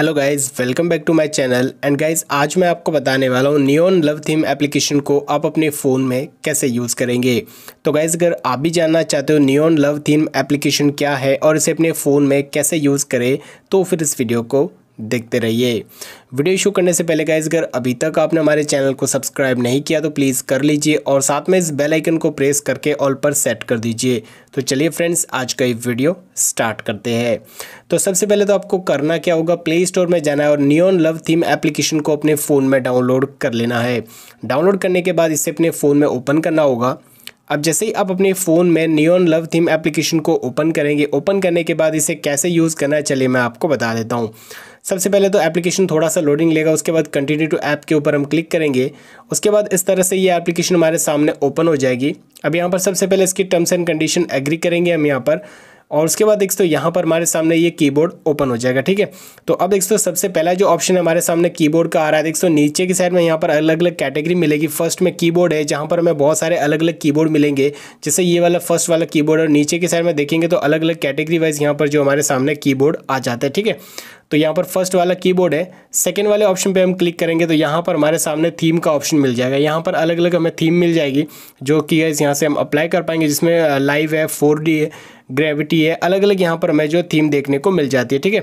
hello guys welcome back to my channel and guys आज मैं आपको बताने वाला हूँ नियोन लव थीम एप्लीकेशन को आप अपने फ़ोन में कैसे यूज़ करेंगे तो गाइस अगर आप भी जानना चाहते हो नियोन लव थीम एप्लीकेशन क्या है और इसे अपने फ़ोन में कैसे यूज़ करें तो फिर इस वीडियो को देखते रहिए वीडियो शुरू करने से पहले गाइज अगर अभी तक आपने हमारे चैनल को सब्सक्राइब नहीं किया तो प्लीज़ कर लीजिए और साथ में इस बेल आइकन को प्रेस करके ऑल पर सेट कर दीजिए तो चलिए फ्रेंड्स आज का ये वीडियो स्टार्ट करते हैं तो सबसे पहले तो आपको करना क्या होगा प्ले स्टोर में जाना है और न्यून लव थीम एप्लीकेशन को अपने फ़ोन में डाउनलोड कर लेना है डाउनलोड करने के बाद इसे अपने फ़ोन में ओपन करना होगा अब जैसे ही आप अपने फ़ोन में नियॉन लव थीम एप्लीकेशन को ओपन करेंगे ओपन करने के बाद इसे कैसे यूज़ करना है चलिए मैं आपको बता देता हूँ सबसे पहले तो एप्लीकेशन थोड़ा सा लोडिंग लेगा उसके बाद कंटिन्यू टू ऐप के ऊपर हम क्लिक करेंगे उसके बाद इस तरह से ये एप्लीकेशन हमारे सामने ओपन हो जाएगी अब यहाँ पर सबसे पहले इसकी टर्म्स एंड कंडीशन एग्री करेंगे हम यहाँ पर और उसके बाद देखते हो यहाँ पर हमारे सामने ये कीबोर्ड ओपन हो जाएगा ठीक है तो अब देखते हो सबसे पहला जो ऑप्शन हमारे सामने कीबोर्ड का आ रहा है देखते हो नीचे की साइड में यहाँ पर अलग अलग कैटेगरी मिलेगी फर्स्ट में कीबोर्ड है जहाँ पर हमें बहुत सारे अलग अलग कीबोर्ड मिलेंगे जैसे ये वाला फर्स्ट वाला कीबोर्ड और नीचे की साइड में देखेंगे तो अलग अलग कैटेगरी वाइज यहाँ पर जो हमारे सामने कीबोर्ड आ जाता है ठीक है तो यहाँ पर फर्स्ट वाला कीबोर्ड है सेकेंड वाले ऑप्शन पे हम क्लिक करेंगे तो यहाँ पर हमारे सामने थीम का ऑप्शन मिल जाएगा यहाँ पर अलग अलग हमें थीम मिल जाएगी जो कि है यहाँ से हम अप्लाई कर पाएंगे जिसमें लाइव है फोर है ग्रेविटी है अलग अलग यहाँ पर हमें जो थीम देखने को मिल जाती है ठीक है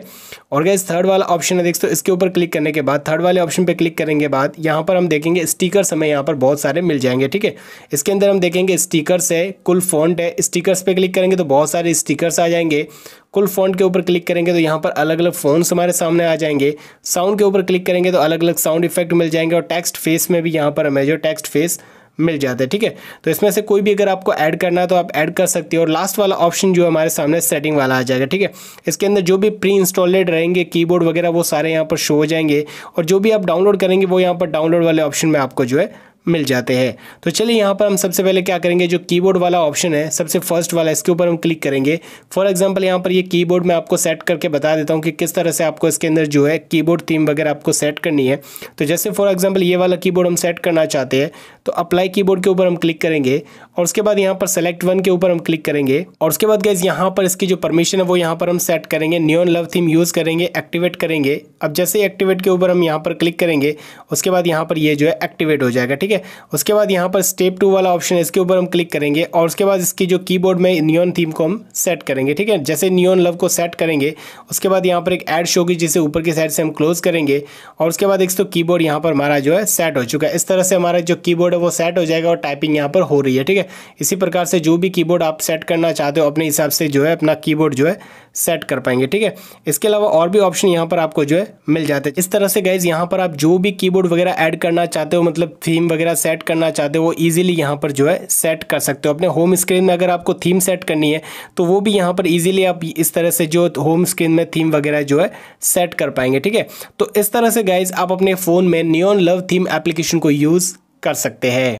और गैस थर्ड वाला ऑप्शन है देख तो इसके ऊपर क्लिक करने के बाद थर्ड वाले ऑप्शन पे क्लिक करने के बाद यहाँ पर हम देखेंगे स्टिकर्स हमें यहाँ पर बहुत सारे मिल जाएंगे ठीक है इसके अंदर हम देखेंगे स्टिकर्स है कुल फॉन्ट है स्टिकर्स पे क्लिक करेंगे तो बहुत सारे स्टिकर्स आ जाएंगे कुल फ़ॉन्ट के ऊपर क्लिक करेंगे तो यहाँ पर अलग अलग फ़ोन्स हमारे सामने आ जाएंगे साउंड के ऊपर क्लिक करेंगे तो अलग अलग साउंड इफेक्ट मिल जाएंगे और टेक्स्ट फेस में भी यहाँ पर हमें जो टेक्स्ट फेस मिल जाता है ठीक है तो इसमें से कोई भी अगर आपको ऐड करना है तो आप ऐड कर सकते हो और लास्ट वाला ऑप्शन जो हमारे सामने सेटिंग वाला आ जाएगा ठीक है इसके अंदर जो भी प्री इंस्टॉलेड रहेंगे कीबोर्ड वगैरह वो सारे यहाँ पर शो हो जाएंगे और जो भी आप डाउनलोड करेंगे वो यहाँ पर डाउनलोड वाले ऑप्शन में आपको जो है मिल जाते हैं तो चलिए यहाँ पर हम सबसे पहले क्या करेंगे जो कीबोर्ड वाला ऑप्शन है सबसे फर्स्ट वाला इसके ऊपर हम क्लिक करेंगे फॉर एग्जाम्पल यहाँ पर ये कीबोर्ड मैं आपको सेट करके बता देता हूँ कि किस तरह से आपको इसके अंदर जो है कीबोर्ड थीम वगैरह आपको सेट करनी है तो जैसे फॉर एग्जाम्पल ये वाला की हम सेट करना चाहते हैं तो अप्लाई की के ऊपर हम क्लिक करेंगे और उसके बाद यहाँ पर सेलेक्ट वन के ऊपर हम क्लिक करेंगे और उसके बाद गैस यहाँ पर इसकी जो परमिशन है वो यहाँ पर हम सेट करेंगे न्यून लव थीम यूज़ करेंगे एक्टिवेट करेंगे अब जैसे ही एक्टिवेट के ऊपर हम यहाँ पर क्लिक करेंगे उसके बाद यहाँ पर ये जो है एक्टिवेट हो जाएगा ठीक है है उसके बाद यहाँ पर स्टेप टू वाला ऑप्शन है इसके ऊपर हम क्लिक करेंगे और उसके बाद इसकी जो कीबोर्ड में नियॉन थीम को हम सेट करेंगे ठीक है जैसे नियॉन लव को सेट करेंगे उसके बाद यहाँ पर एक ऐड शो की जिसे ऊपर की साइड से हम क्लोज करेंगे और उसके बाद एक तो कीबोर्ड यहाँ पर हमारा जो है सेट हो चुका है इस तरह से हमारा जो कीबोर्ड है वो सेट हो जाएगा और टाइपिंग यहाँ पर हो रही है ठीक है इसी प्रकार से जो भी कीबोर्ड आप सेट करना चाहते हो अपने हिसाब से जो है अपना कीबोर्ड जो है सेट कर पाएंगे ठीक है इसके अलावा और भी ऑप्शन यहाँ पर आपको जो है मिल जाते हैं इस तरह से गाइज यहाँ पर आप जो भी कीबोर्ड वगैरह ऐड करना चाहते हो मतलब थीम वगैरह वगैरह सेट करना चाहते हो वो ईजिली यहाँ पर जो है सेट कर सकते हो अपने होम स्क्रीन में अगर आपको थीम सेट करनी है तो वो भी यहाँ पर ईजिली आप इस तरह से जो होम स्क्रीन में थीम वगैरह जो है सेट कर पाएंगे ठीक है तो इस तरह से गाइज आप अपने फ़ोन में न्यून लव थीम एप्लीकेशन को यूज़ कर सकते हैं